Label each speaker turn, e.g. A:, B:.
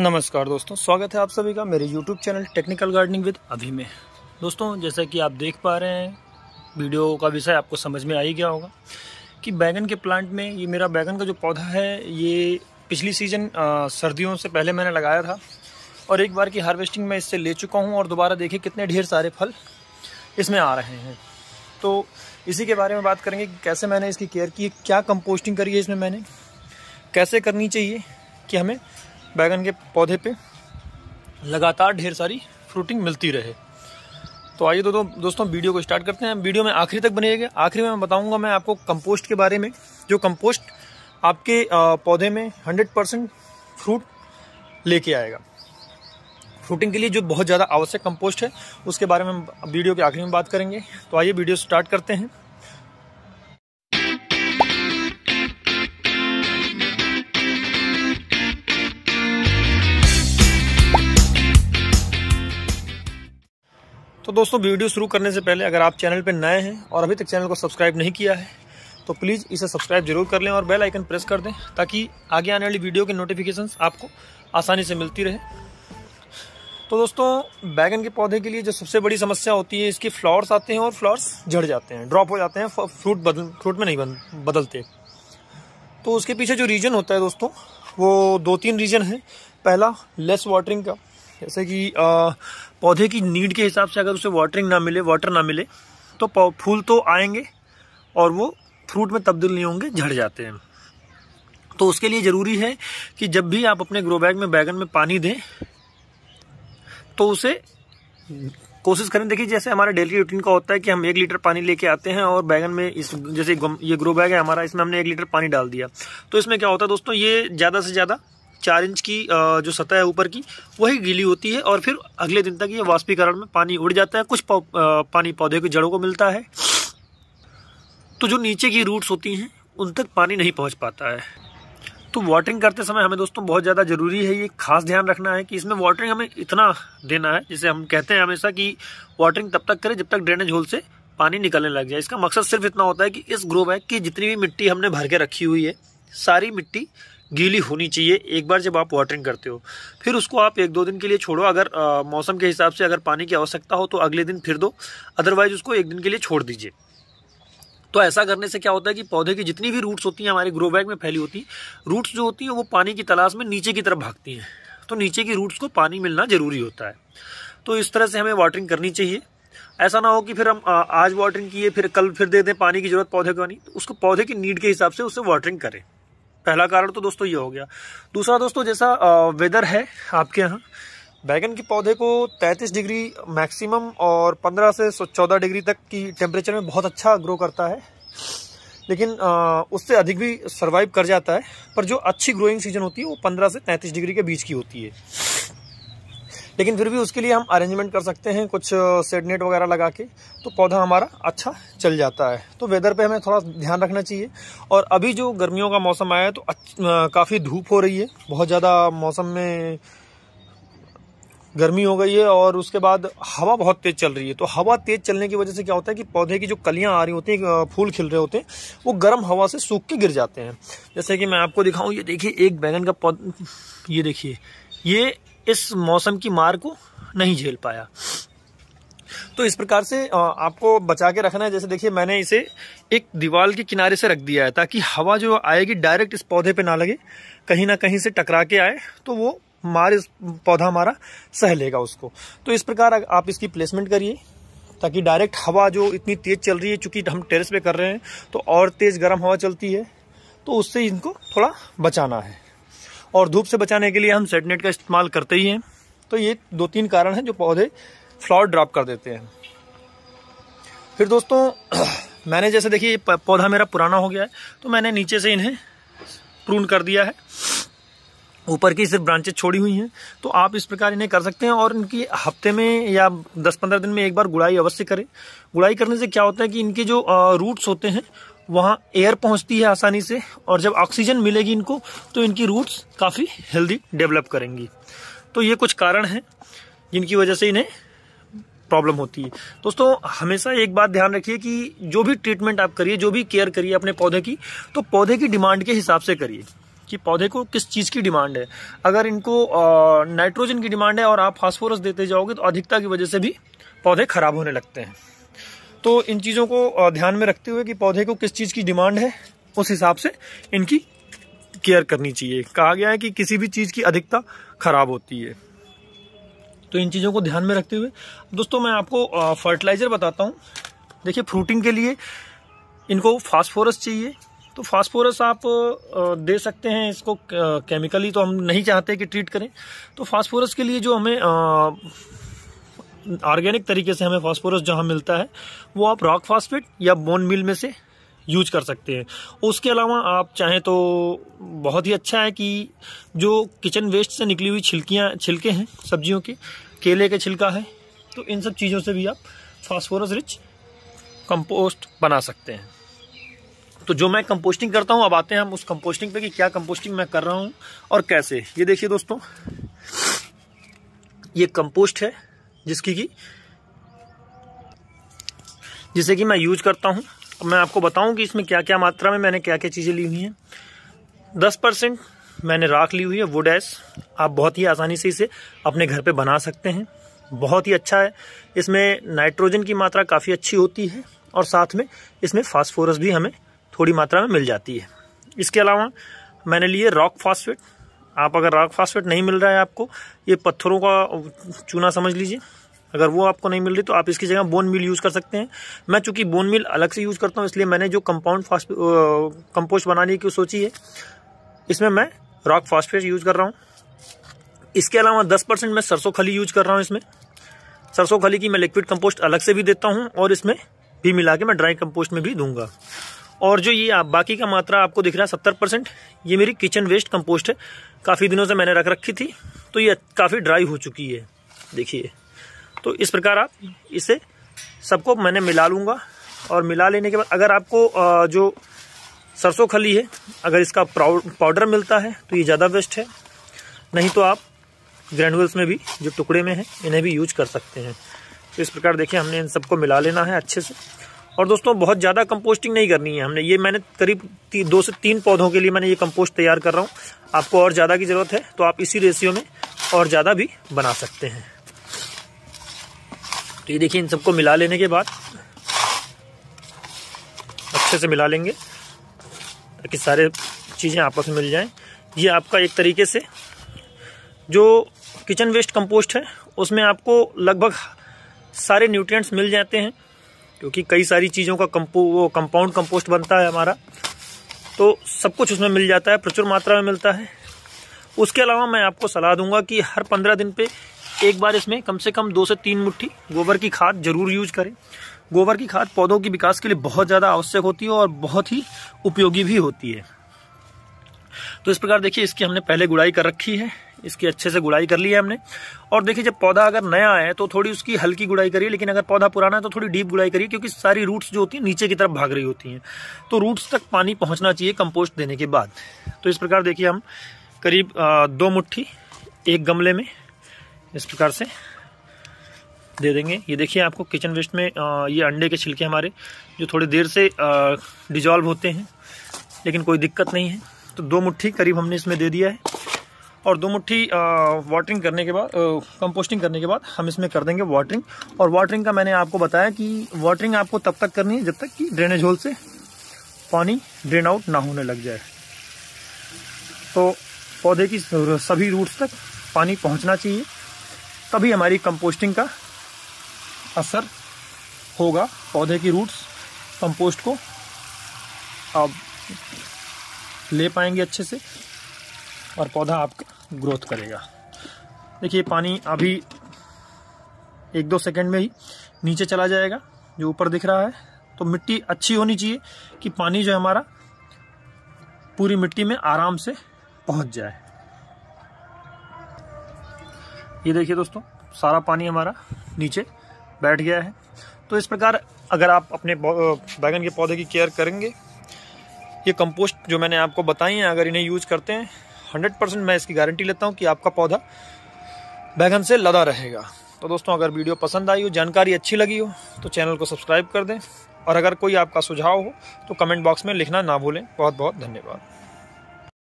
A: नमस्कार दोस्तों स्वागत है आप सभी का मेरे YouTube channel technical gardening with Abhi में दोस्तों जैसा कि आप देख पा रहे हैं वीडियो का विषय आपको समझ में आ ही गया होगा कि बैगन के प्लांट में ये मेरा बैगन का जो पौधा है ये पिछली सीजन आ, सर्दियों से पहले मैंने लगाया था और एक बार की हार्वेस्टिंग मैं इससे ले चुका हूँ और दोबारा देखिए कितने ढेर सारे फल इसमें आ रहे हैं तो इसी के बारे में बात करेंगे कि कैसे मैंने इसकी केयर की क्या कंपोस्टिंग करी है इसमें मैंने कैसे करनी चाहिए कि हमें बैगन के पौधे पे लगातार ढेर सारी फ्रूटिंग मिलती रहे तो आइए दो तो दोस्तों वीडियो को स्टार्ट करते हैं वीडियो में आखिरी तक बनिएगा आखिरी में मैं बताऊंगा मैं आपको कंपोस्ट के बारे में जो कंपोस्ट आपके पौधे में हंड्रेड परसेंट फ्रूट लेके आएगा फ्रूटिंग के लिए जो बहुत ज़्यादा आवश्यक कंपोस्ट है उसके बारे में वीडियो के आखिरी में बात करेंगे तो आइए वीडियो स्टार्ट करते हैं तो दोस्तों वीडियो शुरू करने से पहले अगर आप चैनल पर नए हैं और अभी तक चैनल को सब्सक्राइब नहीं किया है तो प्लीज़ इसे सब्सक्राइब जरूर कर लें और बेल आइकन प्रेस कर दें ताकि आगे आने वाली वीडियो के नोटिफिकेशंस आपको आसानी से मिलती रहे तो दोस्तों बैगन के पौधे के लिए जो सबसे बड़ी समस्या होती है इसके फ्लावर्स आते हैं और फ्लावर्स झड़ जाते हैं ड्रॉप हो जाते हैं फ्रूट बदल फ्रूट में नहीं बन, बदलते तो उसके पीछे जो रीज़न होता है दोस्तों वो दो तीन रीज़न है पहला लेस वाटरिंग का जैसे कि पौधे की नीड के हिसाब से अगर उसे वाटरिंग ना मिले वाटर ना मिले तो फूल तो आएंगे और वो फ्रूट में तब्दील नहीं होंगे झड़ जाते हैं तो उसके लिए ज़रूरी है कि जब भी आप अपने ग्रो बैग में बैगन में पानी दें तो उसे कोशिश करें देखिए जैसे हमारा डेली रूटीन का होता है कि हम एक लीटर पानी लेके आते हैं और बैगन में इस जैसे ये ग्रो बैग है हमारा इसमें हमने एक लीटर पानी डाल दिया तो इसमें क्या होता है दोस्तों ये ज़्यादा से ज़्यादा चार इंच की जो सतह है ऊपर की वही गीली होती है और फिर अगले दिन तक ये वाष्पीकरण में पानी उड़ जाता है कुछ पानी पौधे की जड़ों को मिलता है तो जो नीचे की रूट्स होती हैं उन तक पानी नहीं पहुंच पाता है तो वाटरिंग करते समय हमें दोस्तों बहुत ज़्यादा ज़रूरी है ये खास ध्यान रखना है कि इसमें वाटरिंग हमें इतना देना है जिसे हम कहते हैं हमेशा कि वाटरिंग तब तक करें जब तक ड्रेनेज होल से पानी निकलने लग जाए इसका मकसद सिर्फ इतना होता है कि इस ग्रो बैग की जितनी भी मिट्टी हमने भर के रखी हुई है सारी मिट्टी गीली होनी चाहिए एक बार जब आप वाटरिंग करते हो फिर उसको आप एक दो दिन के लिए छोड़ो अगर आ, मौसम के हिसाब से अगर पानी की आवश्यकता हो तो अगले दिन फिर दो अदरवाइज उसको एक दिन के लिए छोड़ दीजिए तो ऐसा करने से क्या होता है कि पौधे की जितनी भी रूट्स होती हैं हमारे ग्रो बैग में फैली होती रूट्स जो होती हैं वो पानी की तलाश में नीचे की तरफ भागती हैं तो नीचे की रूट्स को पानी मिलना ज़रूरी होता है तो इस तरह से हमें वाटरिंग करनी चाहिए ऐसा ना हो कि फिर हम आज वाटरिंग किए फिर कल फिर दे दें पानी की ज़रूरत पौधे को नहीं तो उसको पौधे की नीड के हिसाब से उससे वाटरिंग करें पहला कारण तो दोस्तों ये हो गया दूसरा दोस्तों जैसा वेदर है आपके यहाँ बैगन के पौधे को 33 डिग्री मैक्सिमम और 15 से 14 डिग्री तक की टेम्परेचर में बहुत अच्छा ग्रो करता है लेकिन आ, उससे अधिक भी सर्वाइव कर जाता है पर जो अच्छी ग्रोइंग सीजन होती है वो 15 से 33 डिग्री के बीच की होती है लेकिन फिर भी उसके लिए हम अरेंजमेंट कर सकते हैं कुछ सेड नेट वगैरह लगा के तो पौधा हमारा अच्छा चल जाता है तो वेदर पे हमें थोड़ा ध्यान रखना चाहिए और अभी जो गर्मियों का मौसम आया है तो काफ़ी धूप हो रही है बहुत ज़्यादा मौसम में गर्मी हो गई है और उसके बाद हवा बहुत तेज़ चल रही है तो हवा तेज़ चलने की वजह से क्या होता है कि पौधे की जो कलियां आ रही होती हैं फूल खिल रहे होते हैं वो गर्म हवा से सूख के गिर जाते हैं जैसे कि मैं आपको दिखाऊं ये देखिए एक बैगन का पौधा ये देखिए ये इस मौसम की मार को नहीं झेल पाया तो इस प्रकार से आपको बचा के रखना है जैसे देखिए मैंने इसे एक दीवार के किनारे से रख दिया है ताकि हवा जो आएगी डायरेक्ट इस पौधे पे ना लगे कहीं ना कहीं से टकरा के आए तो वो मार इस पौधा हमारा सह लेगा उसको तो इस प्रकार आप इसकी प्लेसमेंट करिए ताकि डायरेक्ट हवा जो इतनी तेज़ चल रही है चूंकि हम टेरिस पे कर रहे हैं तो और तेज़ गर्म हवा चलती है तो उससे इनको थोड़ा बचाना है और धूप से बचाने के लिए हम सेटनेट का इस्तेमाल करते ही हैं तो ये दो तीन कारण हैं जो पौधे फ्लावर ड्रॉप कर देते हैं फिर दोस्तों मैंने जैसे देखिए पौधा मेरा पुराना हो गया है तो मैंने नीचे से इन्हें प्रून कर दिया है ऊपर की सिर्फ ब्रांचेज छोड़ी हुई हैं तो आप इस प्रकार इन्हें कर सकते हैं और इनकी हफ्ते में या 10-15 दिन में एक बार गुड़ाई अवश्य करें गुड़ाई करने से क्या होता है कि इनके जो रूट्स होते हैं वहाँ एयर पहुँचती है आसानी से और जब ऑक्सीजन मिलेगी इनको तो इनकी रूट्स काफ़ी हेल्दी डेवलप करेंगी तो ये कुछ कारण हैं जिनकी वजह से इन्हें प्रॉब्लम होती है दोस्तों हमेशा एक बात ध्यान रखिए कि जो भी ट्रीटमेंट आप करिए जो भी केयर करिए अपने पौधे की तो पौधे की डिमांड के हिसाब से करिए कि पौधे को किस चीज़ की डिमांड है अगर इनको नाइट्रोजन की डिमांड है और आप फास्फोरस देते जाओगे तो अधिकता की वजह से भी पौधे खराब होने लगते हैं तो इन चीज़ों को ध्यान में रखते हुए कि पौधे को किस चीज़ की डिमांड है उस हिसाब से इनकी केयर करनी चाहिए कहा गया है कि किसी भी चीज़ की अधिकता खराब होती है तो इन चीज़ों को ध्यान में रखते हुए दोस्तों मैं आपको फर्टिलाइज़र बताता हूँ देखिए फ्रूटिंग के लिए इनको फास्फोरस चाहिए तो फास्फोरस आप दे सकते हैं इसको केमिकली तो हम नहीं चाहते कि ट्रीट करें तो फास्फोरस के लिए जो हमें ऑर्गेनिक तरीके से हमें फॉस्फोरस जहाँ मिलता है वो आप रॉक फॉस्फेट या बोन मिल में से यूज कर सकते हैं उसके अलावा आप चाहें तो बहुत ही अच्छा है कि जो किचन वेस्ट से निकली हुई छिलकियाँ छिलके हैं सब्जियों के केले का छिलका है तो इन सब चीज़ों से भी आप फॉस्फोरस रिच कंपोस्ट बना सकते हैं तो जो मैं कंपोस्टिंग करता हूँ अब आते हैं हम उस कंपोस्टिंग पे कि क्या कंपोस्टिंग मैं कर रहा हूँ और कैसे ये देखिए दोस्तों ये कंपोस्ट है जिसकी कि जिसे कि मैं यूज करता हूँ मैं आपको बताऊँ कि इसमें क्या क्या मात्रा में मैंने क्या क्या चीज़ें ली हुई हैं दस परसेंट मैंने राख ली हुई है वुड एस आप बहुत ही आसानी से इसे अपने घर पे बना सकते हैं बहुत ही अच्छा है इसमें नाइट्रोजन की मात्रा काफ़ी अच्छी होती है और साथ में इसमें फास्फोरस भी हमें थोड़ी मात्रा में मिल जाती है इसके अलावा मैंने लिए रॉक फॉस्फेट आप अगर रॉक फास्फेट नहीं मिल रहा है आपको ये पत्थरों का चूना समझ लीजिए अगर वो आपको नहीं मिल रही तो आप इसकी जगह बोन मिल यूज़ कर सकते हैं मैं चूंकि बोन मिल अलग से यूज़ करता हूँ इसलिए मैंने जो कंपाउंड फास्ट कंपोस्ट बनाने की सोची है इसमें मैं रॉक फास्फेट यूज़ कर रहा हूँ इसके अलावा दस परसेंट मैं सरसों खली यूज कर रहा हूँ इसमें सरसों खली की मैं लिक्विड कंपोस्ट अलग से भी देता हूँ और इसमें भी मिला के मैं ड्राई कम्पोस्ट में भी दूंगा और जो ये आप बाकी का मात्रा आपको दिख रहा है सत्तर परसेंट ये मेरी किचन वेस्ट कंपोस्ट है काफ़ी दिनों से मैंने रख रखी थी तो ये काफ़ी ड्राई हो चुकी है देखिए तो इस प्रकार आप इसे सबको मैंने मिला लूँगा और मिला लेने के बाद अगर आपको जो सरसों खली है अगर इसका पाउडर मिलता है तो ये ज़्यादा बेस्ट है नहीं तो आप ग्रैनुअल्स में भी जो टुकड़े में हैं इन्हें भी यूज कर सकते हैं तो इस प्रकार देखिए हमने इन सबको मिला लेना है अच्छे से और दोस्तों बहुत ज़्यादा कंपोस्टिंग नहीं करनी है हमने ये मैंने करीब दो से तीन पौधों के लिए मैंने ये कंपोस्ट तैयार कर रहा हूँ आपको और ज़्यादा की ज़रूरत है तो आप इसी रेशियो में और ज़्यादा भी बना सकते हैं तो ये देखिए इन सबको मिला लेने के बाद अच्छे से मिला लेंगे ताकि सारे चीज़ें आपस में मिल जाए ये आपका एक तरीके से जो किचन वेस्ट कंपोस्ट है उसमें आपको लगभग सारे न्यूट्रिएंट्स मिल जाते हैं क्योंकि कई सारी चीज़ों का कंपो वो कंपाउंड कंपोस्ट बनता है हमारा तो सब कुछ उसमें मिल जाता है प्रचुर मात्रा में मिलता है उसके अलावा मैं आपको सलाह दूंगा कि हर पंद्रह दिन पे एक बार इसमें कम से कम दो से तीन मुट्ठी गोबर की खाद जरूर यूज करें गोबर की खाद पौधों के विकास के लिए बहुत ज़्यादा आवश्यक होती है और बहुत ही उपयोगी भी होती है तो इस प्रकार देखिए इसकी हमने पहले गुड़ाई कर रखी है इसकी अच्छे से गुड़ाई कर ली है हमने और देखिए जब पौधा अगर नया है तो थोड़ी उसकी हल्की गुड़ाई करिए लेकिन अगर पौधा पुराना है तो थोड़ी डीप गुड़ाई करिए क्योंकि सारी रूट्स जो होती है नीचे की तरफ भाग रही होती हैं तो रूट्स तक पानी पहुँचना चाहिए कंपोस्ट देने के बाद तो इस प्रकार देखिए हम करीब दो मुठ्ठी एक गमले में इस प्रकार से दे देंगे ये देखिए आपको किचन वेस्ट में ये अंडे के छिलके हमारे जो थोड़ी देर से डिजॉल्व होते हैं लेकिन कोई दिक्कत नहीं है तो दो मुट्ठी करीब हमने इसमें दे दिया है और दो मुट्ठी वाटरिंग करने के बाद कंपोस्टिंग करने के बाद हम इसमें कर देंगे वाटरिंग और वाटरिंग का मैंने आपको बताया कि वाटरिंग आपको तब तक करनी है जब तक कि ड्रेनेज होल से पानी ड्रेन आउट ना होने लग जाए तो पौधे की सभी रूट्स तक पानी पहुंचना चाहिए तभी हमारी कंपोस्टिंग का असर होगा पौधे की रूट्स कंपोस्ट को अब ले पाएंगे अच्छे से और पौधा आपका ग्रोथ करेगा देखिए पानी अभी एक दो सेकंड में ही नीचे चला जाएगा जो ऊपर दिख रहा है तो मिट्टी अच्छी होनी चाहिए कि पानी जो हमारा पूरी मिट्टी में आराम से पहुंच जाए ये देखिए दोस्तों सारा पानी हमारा नीचे बैठ गया है तो इस प्रकार अगर आप अपने बैगन के पौधे की केयर करेंगे ये कंपोस्ट जो मैंने आपको बताई हैं अगर इन्हें यूज करते हैं हंड्रेड परसेंट मैं इसकी गारंटी लेता हूँ कि आपका पौधा बैगन से लदा रहेगा तो दोस्तों अगर वीडियो पसंद आई हो जानकारी अच्छी लगी हो तो चैनल को सब्सक्राइब कर दें और अगर कोई आपका सुझाव हो तो कमेंट बॉक्स में लिखना ना भूलें बहुत बहुत धन्यवाद